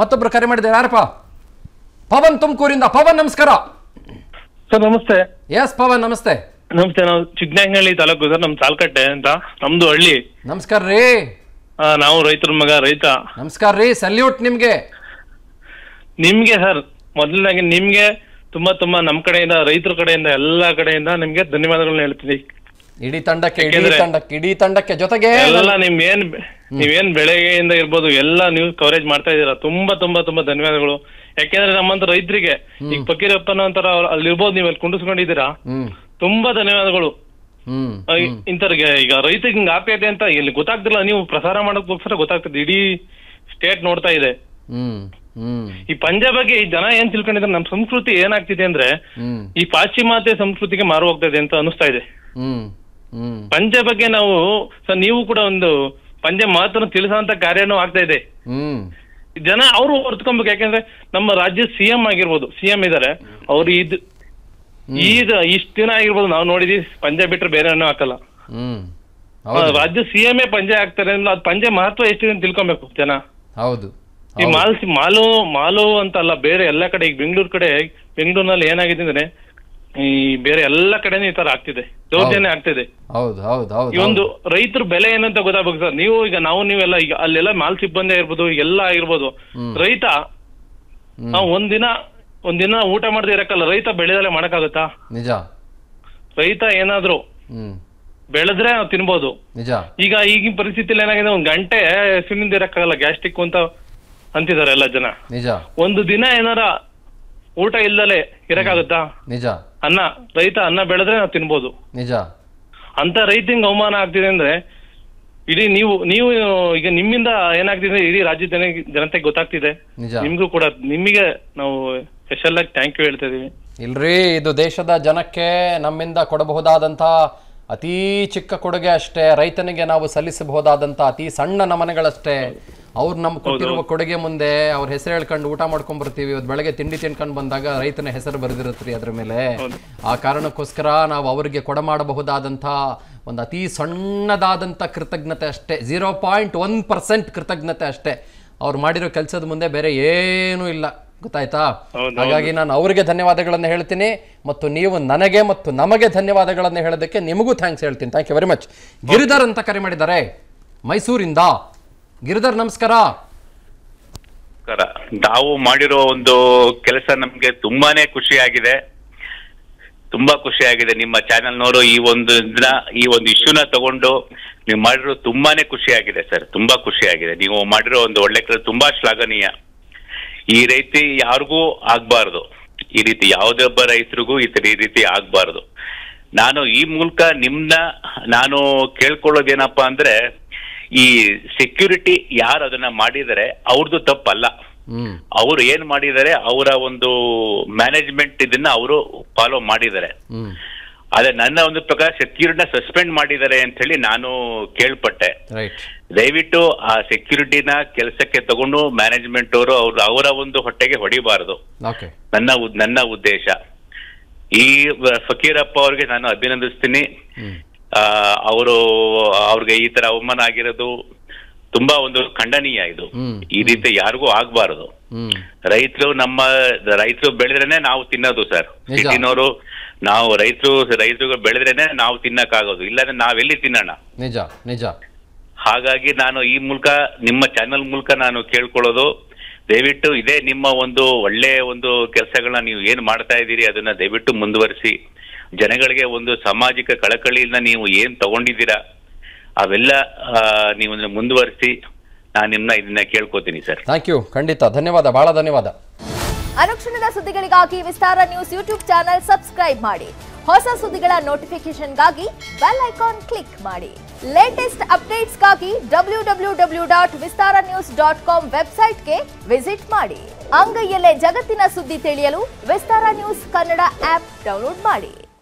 ಮತ್ತೊಬ್ರು ಕರೆ ಮಾಡಿದೆ ಯಾರಪ್ಪ ಪವನ್ ತುಮಕೂರಿಂದ ಪವನ್ ನಮಸ್ಕಾರ ಸರ್ ನಮಸ್ತೆ ಎಸ್ ಪವನ್ ನಮಸ್ತೆ ನಮಸ್ತೆ ನಾವು ಚಿಕ್ಕನಹಳ್ಳಿ ತಾಲೂಕು ಸರ್ ನಮ್ ಸಾಲ್ಕಟ್ಟೆ ಅಂತ ನಮ್ದು ಹಳ್ಳಿ ನಮಸ್ಕಾರ ರೀ ನಾವು ರೈತರ ಮಗ ರೈತ ನಮಸ್ಕಾರ ರೀ ಸಲ್ಯೂಟ್ ನಿಮ್ಗೆ ನಿಮ್ಗೆ ಸರ್ ಮೊದಲನೇ ನಿಮ್ಗೆ ತುಂಬಾ ತುಂಬಾ ನಮ್ ಕಡೆಯಿಂದ ರೈತರ ಕಡೆಯಿಂದ ಎಲ್ಲಾ ಕಡೆಯಿಂದ ನಿಮ್ಗೆ ಧನ್ಯವಾದಗಳನ್ನ ಹೇಳ್ತೀನಿ ಇಡೀ ತಂಡಕ್ಕೆ ಇಡೀ ತಂಡಕ್ಕೆ ಇಡೀ ತಂಡಕ್ಕೆ ಜೊತೆಗೆ ನೀವೇನ್ ಬೆಳಗ್ಗೆಯಿಂದ ಇರ್ಬೋದು ಎಲ್ಲ ನ್ಯೂಸ್ ಕವರೇಜ್ ಮಾಡ್ತಾ ಇದ್ದೀರಾ ತುಂಬಾ ತುಂಬಾ ತುಂಬಾ ಧನ್ಯವಾದಗಳು ಯಾಕೆಂದ್ರೆ ನಮ್ಮಂತ ರೈತರಿಗೆ ಈಗ ಫಕೀರಪ್ಪನ ಅಂತರ ಅಲ್ಲಿ ಇರ್ಬೋದು ನೀವ್ ಅಲ್ಲಿ ಕುಂಡಿಸ್ಕೊಂಡಿದ್ದೀರಾ ತುಂಬಾ ಧನ್ಯವಾದಗಳು ಇಂಥರ್ಗೆ ಈಗ ರೈತರಿಗೆ ಹಿಂಗ್ ಆಗ್ತೈತೆ ಅಂತ ಇಲ್ಲಿ ಗೊತ್ತಾಗ್ತಿಲ್ಲ ನೀವು ಪ್ರಸಾರ ಮಾಡೋಕ್ಕೋಸ್ಕರ ಗೊತ್ತಾಗ್ತದೆ ಇಡೀ ಸ್ಟೇಟ್ ನೋಡ್ತಾ ಇದೆ ಈ ಪಂಜಾಬ್ಗೆ ಈ ಜನ ಏನ್ ತಿಳ್ಕೊಂಡಿದ್ರೆ ನಮ್ ಸಂಸ್ಕೃತಿ ಏನಾಗ್ತಿದೆ ಅಂದ್ರೆ ಈ ಪಾಶ್ಚಿಮಾತ್ಯ ಸಂಸ್ಕೃತಿಗೆ ಮಾರು ಹೋಗ್ತಾ ಇದೆ ಅಂತ ಅನಿಸ್ತಾ ಇದೆ ಪಂಚ ಬಗ್ಗೆ ನಾವು ನೀವು ಕೂಡ ಒಂದು ಪಂಚ ಮಾತ್ರ ತಿಳಿಸುವಂತ ಕಾರ್ಯನೂ ಆಗ್ತಾ ಇದೆ ಜನ ಅವರು ಹೊರ್ತ್ಕೊಬೇಕು ಯಾಕಂದ್ರೆ ನಮ್ಮ ರಾಜ್ಯ ಸಿಎಂ ಆಗಿರ್ಬೋದು ಸಿಎಂ ಇದಾರೆ ಅವ್ರು ಇದ್ ಈಗ ಇಷ್ಟ ದಿನ ಆಗಿರ್ಬೋದು ನಾವು ನೋಡಿದೀವಿ ಪಂಜೆ ಬಿಟ್ರೆ ಬೇರೆ ಹಾಕಲ್ಲ ರಾಜ್ಯ ಸಿಎಂ ಪಂಜೆ ಆಗ್ತಾರೆ ಅಂದ್ರೆ ಅದು ಪಂಜೆ ಮಹತ್ವ ಎಷ್ಟಿದೆ ಅಂತ ತಿಳ್ಕೊಬೇಕು ಜನ ಹೌದು ಈ ಮಾಲ್ ಮಾಲು ಮಾಲು ಅಂತ ಅಲ್ಲ ಬೇರೆ ಎಲ್ಲಾ ಕಡೆ ಈಗ ಬೆಂಗಳೂರು ಕಡೆ ಬೆಂಗಳೂರಿನಲ್ಲಿ ಏನಾಗಿದೆ ಅಂದ್ರೆ ಈ ಬೇರೆ ಎಲ್ಲ ಕಡೆನೂ ಈ ತರ ಆಗ್ತಿದೆ ದೌರ್ಜನ್ಯ ಆಗ್ತಿದೆ ಹೌದು ಈ ಒಂದು ರೈತರ ಬೆಲೆ ಏನಂತ ಗೊತ್ತಾಗಬೇಕು ಸರ್ ನೀವು ಈಗ ನಾವು ನೀವೆಲ್ಲ ಈಗ ಅಲ್ಲೆಲ್ಲ ಮಾಲ್ ಸಿಬ್ಬಂದಿ ಆಗಿರ್ಬೋದು ಎಲ್ಲ ಆಗಿರ್ಬೋದು ರೈತ ನಾವು ಒಂದಿನ ಒಂದಿನ ಊಟ ಮಾಡದೆ ಇರಕ್ಕಲ್ಲ ರೈತ ಬೆಳೆದಲ್ಲೇ ಮಾಡಕ್ಕಾಗತ್ತಾ ನಿಜ ರೈತ ಏನಾದ್ರು ಬೆಳೆದ್ರೆ ನಾವು ತಿನ್ಬೋದು ನಿಜ ಈಗ ಈಗಿನ ಪರಿಸ್ಥಿತಿಯಲ್ಲಿ ಏನಾಗಿದೆ ಒಂದ್ ಗಂಟೆ ಸಿಮಿಂದ ಇರಕ್ಕಾಗಲ್ಲ ಗ್ಯಾಸ್ಟ್ರಿಕ್ ಅಂತ ಅಂತಿದ್ದಾರೆ ಎಲ್ಲ ಜನ ನಿಜ ಒಂದು ದಿನ ಏನಾರ ಊಟ ಇಲ್ದಲೆ ಇರಕ್ಕಾಗತ್ತಾ ನಿಜ ಅನ್ನ ರೈತ ಅನ್ನ ಬೆಳೆದ್ರೆ ನಾವು ತಿನ್ಬೋದು ನಿಜ ಅಂತ ರೈತಂಗೆ ಅವಮಾನ ಆಗ್ತಿದೆ ಅಂದ್ರೆ ಇಡೀ ನೀವು ನೀವು ಈಗ ನಿಮ್ಮಿಂದ ಏನಾಗ್ತಿದೆ ಇಡೀ ರಾಜ್ಯ ಜನ ಜನತೆಗೆ ಗೊತ್ತಾಗ್ತಿದೆ ನಿಮ್ಗೂ ಕೂಡ ನಿಮಗೆ ನಾವು ಸ್ಪೆಷಲ್ ಆಗಿ ಥ್ಯಾಂಕ್ ಯು ಹೇಳ್ತಾ ಇದೀವಿ ಇಲ್ರಿ ಇದು ದೇಶದ ಜನಕ್ಕೆ ನಮ್ಮಿಂದ ಕೊಡಬಹುದಾದಂತಹ ಅತಿ ಚಿಕ್ಕ ಕೊಡುಗೆ ಅಷ್ಟೇ ರೈತನಿಗೆ ನಾವು ಸಲ್ಲಿಸಬಹುದಾದಂತಹ ಅತಿ ಸಣ್ಣ ನಮನೆಗಳಷ್ಟೇ ಅವ್ರು ನಮ್ಗೆ ಕೊಟ್ಟಿರುವ ಕೊಡುಗೆ ಮುಂದೆ ಅವ್ರ ಹೆಸರು ಹೇಳ್ಕೊಂಡು ಊಟ ಮಾಡ್ಕೊಂಡ್ ಬರ್ತೀವಿ ಇವತ್ತು ಬೆಳಗ್ಗೆ ತಿಂಡಿ ತಿನ್ಕೊಂಡು ಬಂದಾಗ ರೈತನ ಹೆಸರು ಬರೆದಿರುತ್ತೀ ಅದ್ರ ಮೇಲೆ ಆ ಕಾರಣಕ್ಕೋಸ್ಕರ ನಾವು ಅವರಿಗೆ ಮಾಡಬಹುದಾದಂತಹ ಒಂದು ಅತಿ ಸಣ್ಣದಾದಂಥ ಕೃತಜ್ಞತೆ ಅಷ್ಟೇ ಜೀರೋ ಪಾಯಿಂಟ್ ಒನ್ ಪರ್ಸೆಂಟ್ ಕೃತಜ್ಞತೆ ಅಷ್ಟೇ ಅವ್ರು ಮಾಡಿರೋ ಕೆಲಸದ ಮುಂದೆ ಬೇರೆ ಏನೂ ಇಲ್ಲ ಗೊತ್ತಾಯ್ತಾ ಹಾಗಾಗಿ ನಾನು ಅವರಿಗೆ ಧನ್ಯವಾದಗಳನ್ನು ಹೇಳ್ತೀನಿ ಮತ್ತು ನೀವು ನನಗೆ ಮತ್ತು ನಮಗೆ ಧನ್ಯವಾದಗಳನ್ನು ಹೇಳೋದಕ್ಕೆ ನಿಮಗೂ ಥ್ಯಾಂಕ್ಸ್ ಹೇಳ್ತೀನಿ thank you very much Giridhar ಅಂತ ಕರೆ ಮಾಡಿದ್ದಾರೆ ಮೈಸೂರಿಂದ ಗಿರಿಧರ್ ನಮಸ್ಕಾರ ನಾವು ಮಾಡಿರೋ ಒಂದು ಕೆಲಸ ನಮ್ಗೆ ತುಂಬಾನೇ ಖುಷಿಯಾಗಿದೆ ತುಂಬಾ ಖುಷಿಯಾಗಿದೆ ನಿಮ್ಮ ಚಾನೆಲ್ನವರು ಈ ಒಂದು ದಿನ ಈ ಒಂದು ಇಶ್ಯೂನ ತಗೊಂಡು ನೀವು ಮಾಡಿರೋ ತುಂಬಾನೇ ಖುಷಿಯಾಗಿದೆ ಸರ್ ತುಂಬಾ ಖುಷಿಯಾಗಿದೆ ನೀವು ಮಾಡಿರೋ ಒಂದು ಒಳ್ಳೆ ಕೆಲಸ ತುಂಬಾ ಶ್ಲಾಘನೀಯ ಈ ರೀತಿ ಯಾರಿಗೂ ಆಗ್ಬಾರ್ದು ಈ ರೀತಿ ಯಾವುದೇ ಒಬ್ಬ ರೈತರಿಗೂ ಈ ರೀತಿ ಆಗ್ಬಾರ್ದು ನಾನು ಈ ಮೂಲಕ ನಿಮ್ನ ನಾನು ಕೇಳ್ಕೊಳ್ಳೋದೇನಪ್ಪ ಅಂದ್ರೆ ಈ ಸೆಕ್ಯೂರಿಟಿ ಯಾರು ಅದನ್ನ ಮಾಡಿದರೆ ಅವ್ರದ್ದು ತಪ್ಪಲ್ಲ ಅವರು ಏನ್ ಮಾಡಿದ್ದಾರೆ ಅವರ ಒಂದು ಮ್ಯಾನೇಜ್ಮೆಂಟ್ ಇದನ್ನ ಅವರು ಫಾಲೋ ಮಾಡಿದ್ದಾರೆ ಆದ್ರೆ ನನ್ನ ಒಂದು ಪ್ರಕಾರ ಸೆಕ್ಯೂರಿಟಿನ ಸಸ್ಪೆಂಡ್ ಮಾಡಿದ್ದಾರೆ ಅಂತ ಹೇಳಿ ನಾನು ಕೇಳ್ಪಟ್ಟೆ ದಯವಿಟ್ಟು ಆ ಸೆಕ್ಯೂರಿಟಿನ ಕೆಲಸಕ್ಕೆ ತಗೊಂಡು ಮ್ಯಾನೇಜ್ಮೆಂಟ್ ಅವರು ಅವ್ರ ಅವರ ಒಂದು ಹೊಟ್ಟೆಗೆ ಹೊಡಿಬಾರದು ನನ್ನ ನನ್ನ ಉದ್ದೇಶ ಈ ಫಕೀರಪ್ಪ ಅವ್ರಿಗೆ ನಾನು ಅಭಿನಂದಿಸ್ತೀನಿ ಅವರು ಅವ್ರಿಗೆ ಈ ತರ ಅವಮಾನ ಆಗಿರೋದು ತುಂಬಾ ಒಂದು ಖಂಡನೀಯ ಇದು ಈ ರೀತಿ ಯಾರಿಗೂ ಆಗ್ಬಾರದು ರೈತರು ನಮ್ಮ ರೈತರು ಬೆಳೆದ್ರೇನೆ ನಾವು ತಿನ್ನೋದು ಸರ್ ಸಿಟಿನವರು ನಾವು ರೈತರು ರೈತರು ಬೆಳೆದ್ರೇನೆ ನಾವು ಆಗೋದು ಇಲ್ಲಾಂದ್ರೆ ನಾವೆಲ್ಲಿ ತಿನ್ನೋಣ ನಿಜ ನಿಜ ಹಾಗಾಗಿ ನಾನು ಈ ಮೂಲಕ ನಿಮ್ಮ ಚಾನೆಲ್ ಮೂಲಕ ನಾನು ಕೇಳ್ಕೊಳ್ಳೋದು ದಯವಿಟ್ಟು ಇದೇ ನಿಮ್ಮ ಒಂದು ಒಳ್ಳೆ ಒಂದು ಕೆಲಸಗಳನ್ನ ನೀವು ಏನ್ ಮಾಡ್ತಾ ಇದ್ದೀರಿ ಅದನ್ನ ದಯವಿಟ್ಟು ಮುಂದುವರಿಸಿ ಜನಗಳಿಗೆ ಒಂದು ಸಾಮಾಜಿಕ ಕಳಕಳಿಯಿಂದ ನೀವು ಏನ್ ತಗೊಂಡಿದ್ದೀರಾ ಅವೆಲ್ಲ ನೀವು ಮುಂದುವರಿಸಿ ನಾನು ನಿಮ್ಮನ್ನ ಇದನ್ನ ಕೇಳ್ಕೊತೀನಿ ಸರ್ ಥ್ಯಾಂಕ್ ಯು ಖಂಡಿತ ಧನ್ಯವಾದ ಬಹಳ ಧನ್ಯವಾದ ಅನುಕ್ಷಣದ ಸುದ್ದಿಗಳಿಗಾಗಿ Vistara news YouTube channel subscribe ಮಾಡಿ ಹೊಸ ಸುದ್ದಿಗಳ ನೋಟಿಫಿಕೇಶನ್ಗಾಗಿ ಬೆಲ್ ಐಕಾನ್ ಕ್ಲಿಕ್ ಮಾಡಿ ಲೇಟೆಸ್ಟ್ ಅಪ್ಡೇಟ್ಸ್ಗಾಗಿ W W W dot Vistara news dot com ವೆಬ್ಸೈಟ್ಗೆ ವಿಸಿಟ್ ಮಾಡಿ ಅಂಗೈಯಲ್ಲೇ ಜಗತ್ತಿನ ಸುದ್ದಿ ತಿಳಿಯಲು Vistara news Kannada app download ಮಾಡಿ